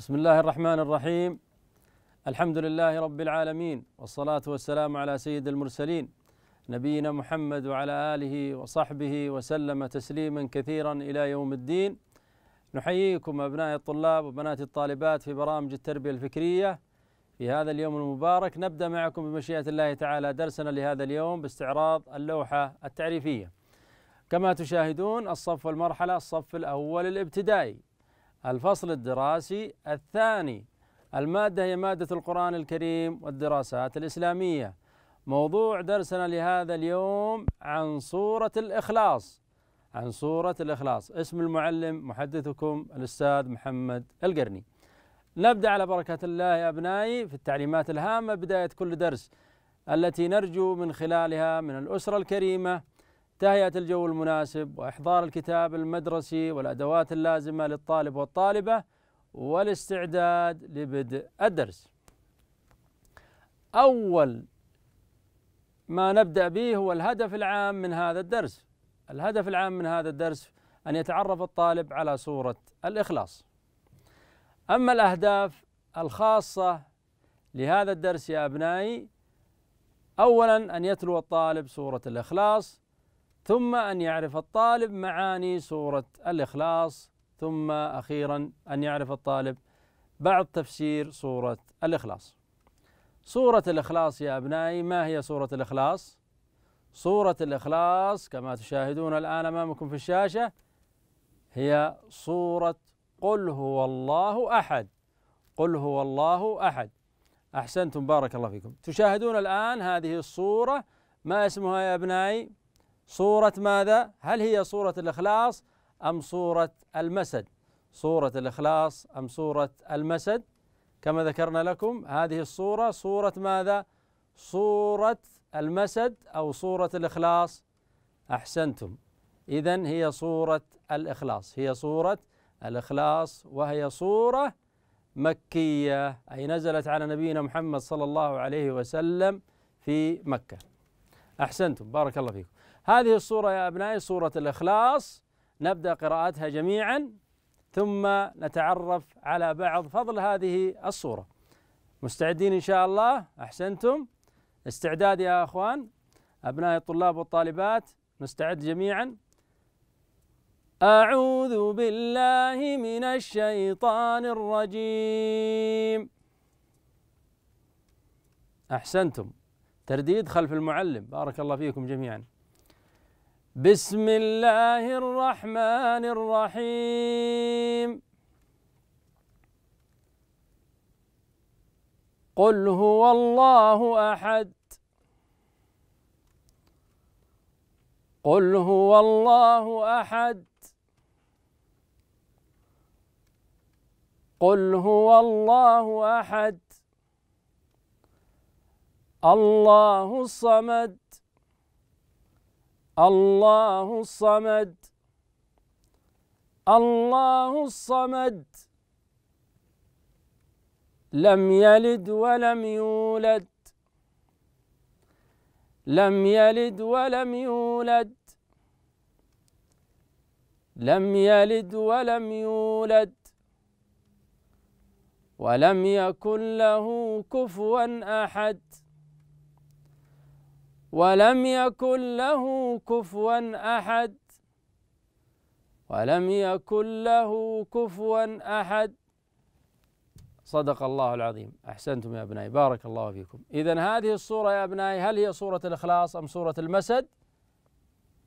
بسم الله الرحمن الرحيم الحمد لله رب العالمين والصلاة والسلام على سيد المرسلين نبينا محمد وعلى آله وصحبه وسلم تسليما كثيرا إلى يوم الدين نحييكم أبناء الطلاب وبنات الطالبات في برامج التربية الفكرية في هذا اليوم المبارك نبدأ معكم بمشيئة الله تعالى درسنا لهذا اليوم باستعراض اللوحة التعريفية كما تشاهدون الصف والمرحلة الصف الأول الابتدائي الفصل الدراسي الثاني المادة هي مادة القرآن الكريم والدراسات الإسلامية موضوع درسنا لهذا اليوم عن صورة الإخلاص عن صورة الإخلاص اسم المعلم محدثكم الأستاذ محمد القرني نبدأ على بركة الله يا أبنائي في التعليمات الهامة بداية كل درس التي نرجو من خلالها من الأسرة الكريمة تهيئة الجو المناسب وإحضار الكتاب المدرسي والأدوات اللازمة للطالب والطالبة والاستعداد لبدء الدرس. أول ما نبدأ به هو الهدف العام من هذا الدرس. الهدف العام من هذا الدرس أن يتعرف الطالب على صورة الإخلاص. أما الأهداف الخاصة لهذا الدرس يا أبنائي أولا أن يتلو الطالب صوره الإخلاص ثم أن يعرف الطالب معاني سورة الإخلاص ثم أخيرا أن يعرف الطالب بعض تفسير سورة الإخلاص سورة الإخلاص يا أبنائي ما هي سورة الإخلاص؟ سورة الإخلاص كما تشاهدون الآن أمامكم في الشاشة هي سورة قل هو الله أحد قل هو الله أحد أحسنتم بارك الله فيكم تشاهدون الآن هذه الصورة ما اسمها يا أبنائي صورة ماذا؟ هل هي صورة الإخلاص أم صورة المسد؟ صورة الإخلاص أم صورة المسد؟ كما ذكرنا لكم هذه الصورة صورة ماذا؟ صورة المسد أو صورة الإخلاص أحسنتم إذا هي صورة الإخلاص هي صورة الإخلاص وهي صورة مكية أي نزلت على نبينا محمد صلى الله عليه وسلم في مكة أحسنتم بارك الله فيكم هذه الصورة يا أبنائي صورة الإخلاص نبدأ قراءتها جميعا ثم نتعرف على بعض فضل هذه الصورة مستعدين إن شاء الله أحسنتم استعداد يا أخوان أبناء الطلاب والطالبات نستعد جميعا أعوذ بالله من الشيطان الرجيم أحسنتم ترديد خلف المعلم بارك الله فيكم جميعا بسم الله الرحمن الرحيم قل هو الله أحد قل هو الله أحد قل هو الله أحد الله الصمد الله الصمد الله الصمد لم يلد ولم يولد لم يلد ولم يولد لم يلد ولم يولد ولم يكن له كفوا أحد ولم يكن له كفوا أحد ولم يكن له كفوا أحد صدق الله العظيم أحسنتم يا أبنائي بارك الله فيكم إذا هذه الصورة يا أبنائي هل هي صورة الإخلاص أم صورة المسد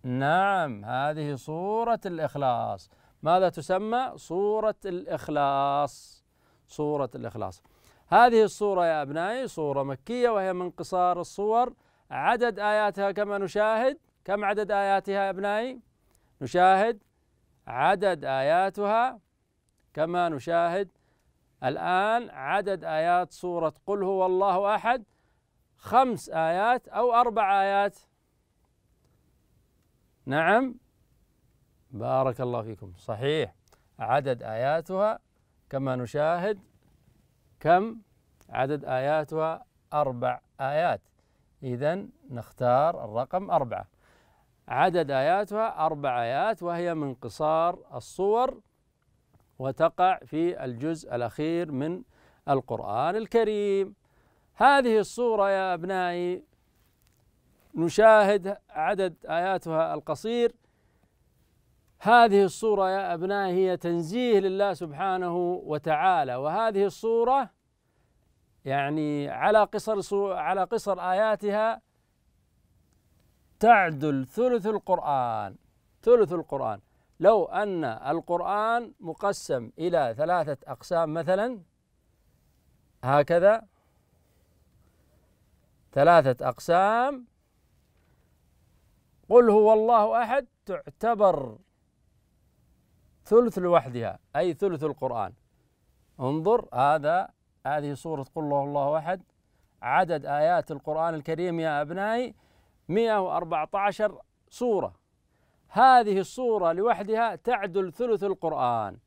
نعم هذه صورة الإخلاص ماذا تسمى صورة الإخلاص صورة الإخلاص هذه الصورة يا أبنائي صورة مكية وهي من قصار الصور عدد آياتها كما نشاهد كم عدد آياتها يا أبنائي نشاهد عدد آياتها كما نشاهد الآن عدد آيات سورة قل هو الله أحد خمس آيات أو أربع آيات نعم بارك الله فيكم صحيح عدد آياتها كما نشاهد كم عدد آياتها أربع آيات إذا نختار الرقم أربعة عدد آياتها أربع آيات وهي من قصار الصور وتقع في الجزء الأخير من القرآن الكريم هذه الصورة يا أبنائي نشاهد عدد آياتها القصير هذه الصورة يا أبنائي هي تنزيه لله سبحانه وتعالى وهذه الصورة يعني على قصر على قصر آياتها تعدل ثلث القرآن ثلث القرآن لو أن القرآن مقسم إلى ثلاثة أقسام مثلا هكذا ثلاثة أقسام قل هو الله أحد تعتبر ثلث لوحدها أي ثلث القرآن انظر هذا هذه سورة قل الله الله أحد عدد آيات القرآن الكريم يا أبنائي 114 سورة هذه السورة لوحدها تعدل ثلث القرآن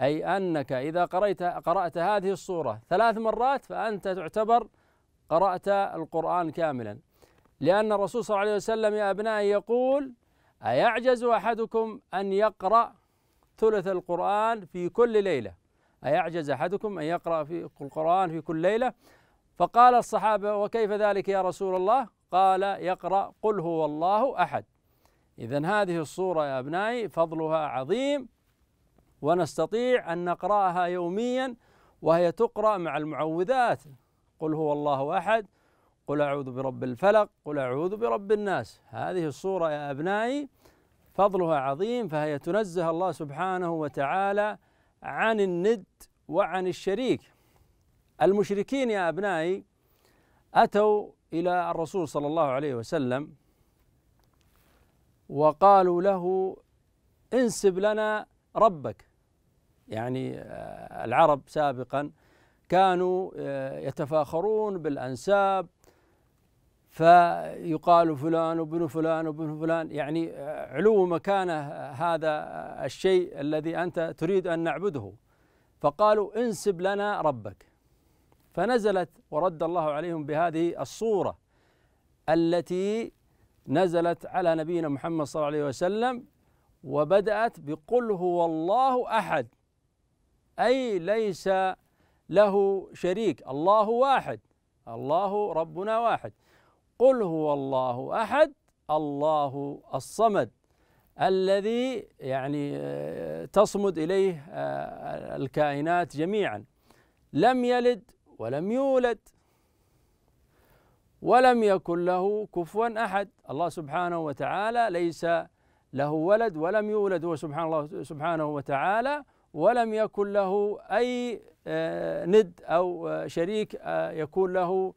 أي أنك إذا قرأت قرأت هذه السورة ثلاث مرات فأنت تعتبر قرأت القرآن كاملا لأن الرسول صلى الله عليه وسلم يا أبنائي يقول أيعجز أحدكم أن يقرأ ثلث القرآن في كل ليلة أيعجز أحدكم أن يقرأ في القرآن في كل ليلة فقال الصحابة وكيف ذلك يا رسول الله قال يقرأ قل هو الله أحد إذا هذه الصورة يا أبنائي فضلها عظيم ونستطيع أن نقرأها يوميا وهي تقرأ مع المعوذات قل هو الله أحد قل أعوذ برب الفلق قل أعوذ برب الناس هذه الصورة يا أبنائي فضلها عظيم فهي تنزه الله سبحانه وتعالى عن الند وعن الشريك المشركين يا أبنائي أتوا إلى الرسول صلى الله عليه وسلم وقالوا له انسب لنا ربك يعني آه، العرب سابقا كانوا آه، يتفاخرون بالأنساب فيقال فلان وابن فلان وابن فلان يعني علو مكانه هذا الشيء الذي انت تريد ان نعبده فقالوا انسب لنا ربك فنزلت ورد الله عليهم بهذه الصوره التي نزلت على نبينا محمد صلى الله عليه وسلم وبدات بقل هو الله احد اي ليس له شريك الله واحد الله ربنا واحد قل هو الله احد الله الصمد الذي يعني آه، تصمد اليه آه، الكائنات جميعا لم يلد ولم يولد ولم يكن له كفوا احد الله سبحانه وتعالى ليس له ولد ولم يولد هو سبحان الله سبحانه وتعالى ولم يكن له اي آه، ند او شريك يكون له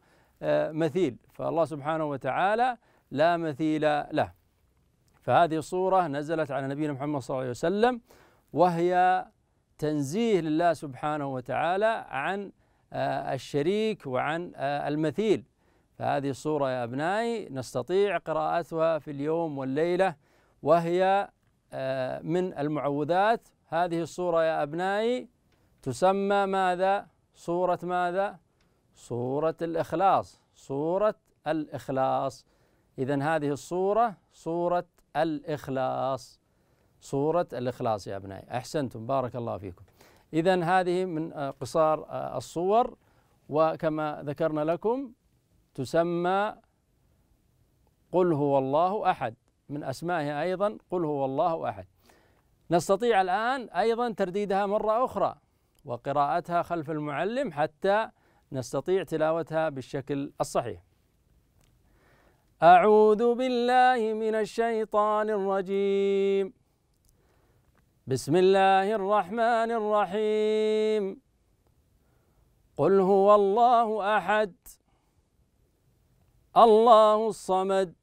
مثيل فالله سبحانه وتعالى لا مثيل له فهذه الصورة نزلت على نبينا محمد صلى الله عليه وسلم وهي تنزيه لله سبحانه وتعالى عن آه، الشريك وعن آه، المثيل فهذه الصورة يا أبنائي نستطيع قراءتها في اليوم والليلة وهي آه، من المعوذات هذه الصورة يا أبنائي تسمى ماذا؟ صورة ماذا؟ صورة الإخلاص صورة الإخلاص إذا هذه الصورة صورة الإخلاص صورة الإخلاص يا أبنائي أحسنتم بارك الله فيكم إذا هذه من آه، قصار آه، الصور وكما ذكرنا لكم تسمى قل هو الله أحد من أسمائها أيضا قل هو الله أحد نستطيع الآن أيضا ترديدها مرة أخرى وقراءتها خلف المعلم حتى نستطيع تلاوتها بالشكل الصحيح أعوذ بالله من الشيطان الرجيم بسم الله الرحمن الرحيم قل هو الله أحد الله الصمد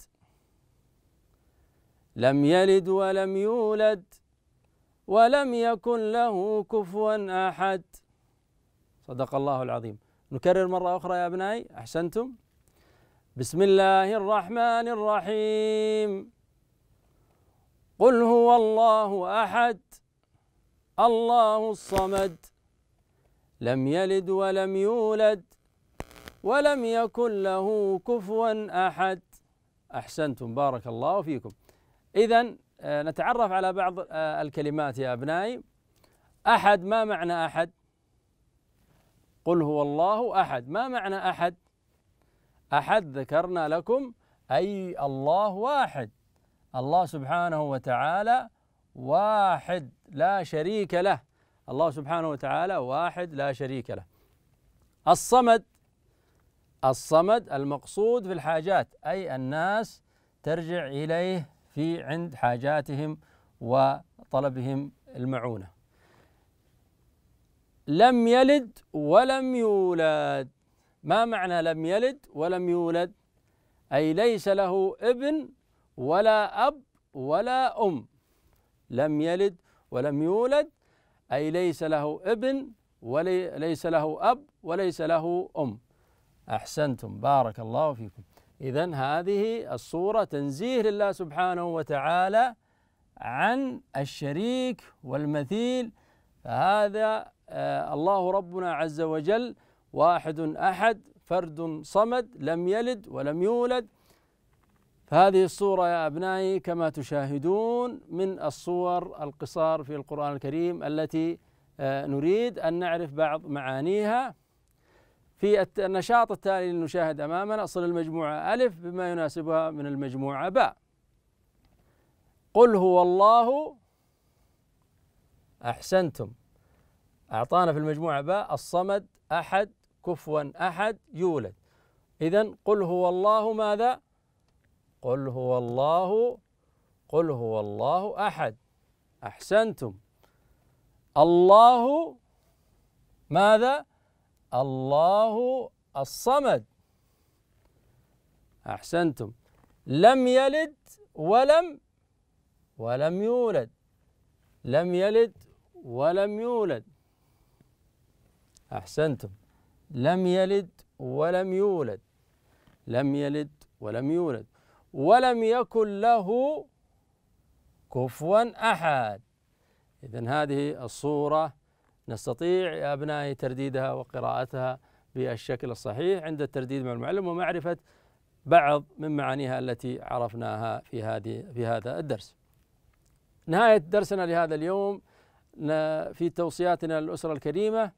لم يلد ولم يولد ولم يكن له كفوا أحد صدق الله العظيم نكرر مرة أخرى يا أبنائي أحسنتم بسم الله الرحمن الرحيم قل هو الله أحد الله الصمد لم يلد ولم يولد ولم يكن له كفوا أحد أحسنتم بارك الله فيكم إذا آه، نتعرف على بعض آه، الكلمات يا أبنائي أحد ما معنى أحد قل هو الله احد ما معنى احد احد ذكرنا لكم اي الله واحد الله سبحانه وتعالى واحد لا شريك له الله سبحانه وتعالى واحد لا شريك له الصمد الصمد المقصود في الحاجات اي الناس ترجع اليه في عند حاجاتهم وطلبهم المعونه لم يلد ولم يولد ما معنى لم يلد ولم يولد أي ليس له ابن ولا أب ولا أم لم يلد ولم يولد أي ليس له ابن وليس له أب وليس له أم أحسنتم بارك الله فيكم إذا هذه الصورة تنزيه لله سبحانه وتعالى عن الشريك والمثيل فهذا آه، الله ربنا عز وجل واحد احد فرد صمد لم يلد ولم يولد فهذه الصورة يا أبنائي كما تشاهدون من الصور القصار في القرآن الكريم التي آه، نريد أن نعرف بعض معانيها في النشاط التالي نشاهد أمامنا أصل المجموعة ألف بما يناسبها من المجموعة باء قل هو الله أحسنتم أعطانا في المجموعة باء الصمد أحد كفوا أحد يولد إذا قل هو الله ماذا؟ قل هو الله قل هو الله أحد أحسنتم الله ماذا؟ الله الصمد أحسنتم لم يلد ولم ولم يولد لم يلد ولم يولد أحسنتم لم يلد ولم يولد لم يلد ولم يولد ولم يكن له كفوا أحد إذا هذه الصورة نستطيع يا أبنائي ترديدها وقراءتها بالشكل الصحيح عند الترديد مع المعلم ومعرفة بعض من معانيها التي عرفناها في هذه في هذا الدرس. نهاية درسنا لهذا اليوم في توصياتنا للأسرة الكريمة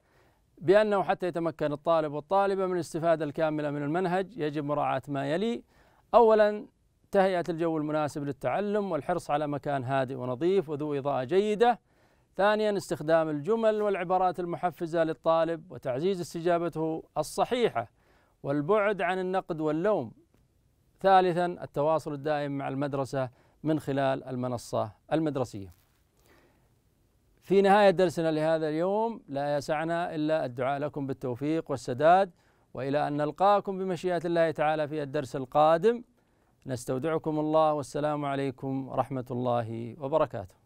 بأنه حتى يتمكن الطالب والطالبة من الاستفادة الكاملة من المنهج يجب مراعاة ما يلي أولا تهيئة الجو المناسب للتعلم والحرص على مكان هادئ ونظيف وذو إضاءة جيدة ثانيا استخدام الجمل والعبارات المحفزة للطالب وتعزيز استجابته الصحيحة والبعد عن النقد واللوم ثالثا التواصل الدائم مع المدرسة من خلال المنصة المدرسية في نهاية درسنا لهذا اليوم لا يسعنا إلا الدعاء لكم بالتوفيق والسداد وإلى أن نلقاكم بمشيئة الله تعالى في الدرس القادم نستودعكم الله والسلام عليكم ورحمة الله وبركاته